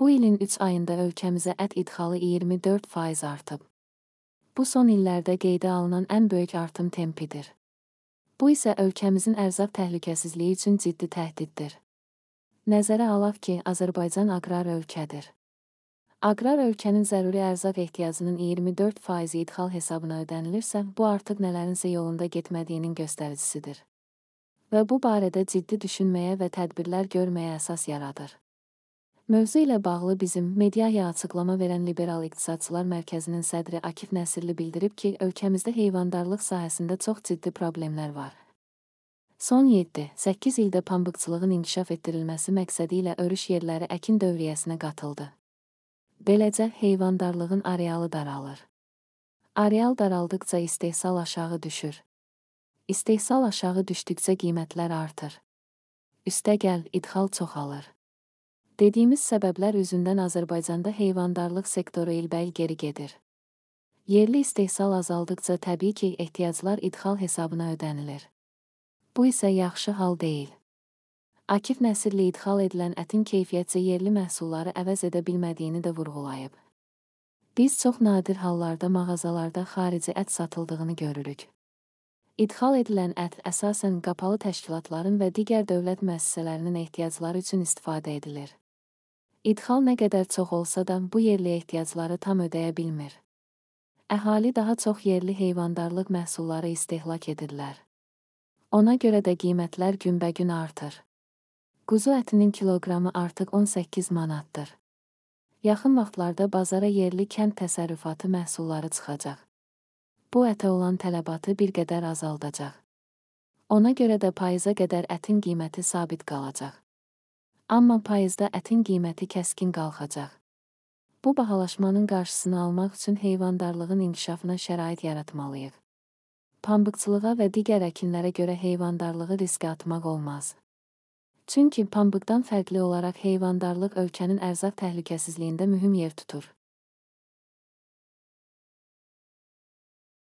Bu ilin 3 ayında ölkəmizə ət idxalı 24% artıb. Bu son illərdə qeydə alınan ən böyük artım tempidir. Bu isə ölkəmizin ərzaq təhlükəsizliyi üçün ciddi təhdiddir. Nəzərə alaq ki, Azərbaycan aqrar ölkədir. Aqrar ölkənin zəruri ərzaq ehtiyacının 24% idxal hesabına ödənilirsə, bu artıq nələrinsə yolunda getmədiyinin göstəricisidir. Və bu barədə ciddi düşünməyə və tədbirlər görməyə əsas yaradır. Mövzu ilə bağlı bizim mediaya açıqlama verən Liberal İqtisadçılar Mərkəzinin sədri Akif Nəsirli bildirib ki, ölkəmizdə heyvandarlıq sahəsində çox ciddi problemlər var. Son 7-8 ildə pambıqçılığın inkişaf etdirilməsi məqsədi ilə örüş yerləri əkin dövriyyəsinə qatıldı. Beləcə heyvandarlığın arealı daralır. Areal daraldıqca istehsal aşağı düşür. İstehsal aşağı düşdükcə qiymətlər artır. Üstəgəl idxal çoxalır. Dediyimiz səbəblər üzündən Azərbaycanda heyvandarlıq sektoru ilbəil geri gedir. Yerli istehsal azaldıqca təbii ki, ehtiyaclar idxal hesabına ödənilir. Bu isə yaxşı hal deyil. Akif Nəsirli idxal edilən ətin keyfiyyətcə yerli məhsulları əvəz edə bilmədiyini də vurğulayıb. Biz çox nadir hallarda mağazalarda xarici ət satıldığını görürük. İdxal edilən ət əsasən qapalı təşkilatların və digər dövlət müəssisələrinin ehtiyacları üçün istifadə edilir. İdxal nə qədər çox olsa da bu yerli ehtiyacları tam ödəyə bilmir. Əhali daha çox yerli heyvandarlıq məhsulları istehlak edirlər. Ona görə də qiymətlər günbəgün artır. Quzu ətinin kiloqramı artıq 18 manatdır. Yaxın vaxtlarda bazara yerli kənd təsərrüfatı məhsulları çıxacaq. Bu ətə olan tələbatı bir qədər azaldacaq. Ona görə də payıza qədər ətin qiyməti sabit qalacaq. Amma payızda ətin qiyməti kəskin qalxacaq. Bu bahalaşmanın qarşısını almaq üçün heyvandarlığın inkişafına şərait yaratmalıyıq. Pambıqçılığa və digər əkinlərə görə heyvandarlığı riskə atmaq olmaz. Çünki pambıqdan fərqli olaraq heyvandarlıq ölkənin ərzaq təhlükəsizliyində mühüm yer tutur.